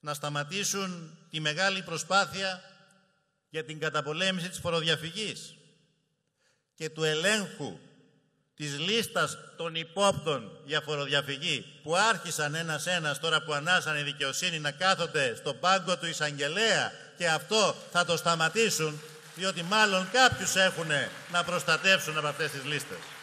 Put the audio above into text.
να σταματήσουν τη μεγάλη προσπάθεια για την καταπολέμηση της φοροδιαφυγής και του ελέγχου της λίστας των υπόπτων για φοροδιαφυγή που άρχισαν ένας-ένας τώρα που ανάσαν η δικαιοσύνη να κάθονται στον πάγκο του εισαγγελέα και αυτό θα το σταματήσουν διότι μάλλον κάποιους έχουν να προστατεύσουν από αυτές τις λίστες.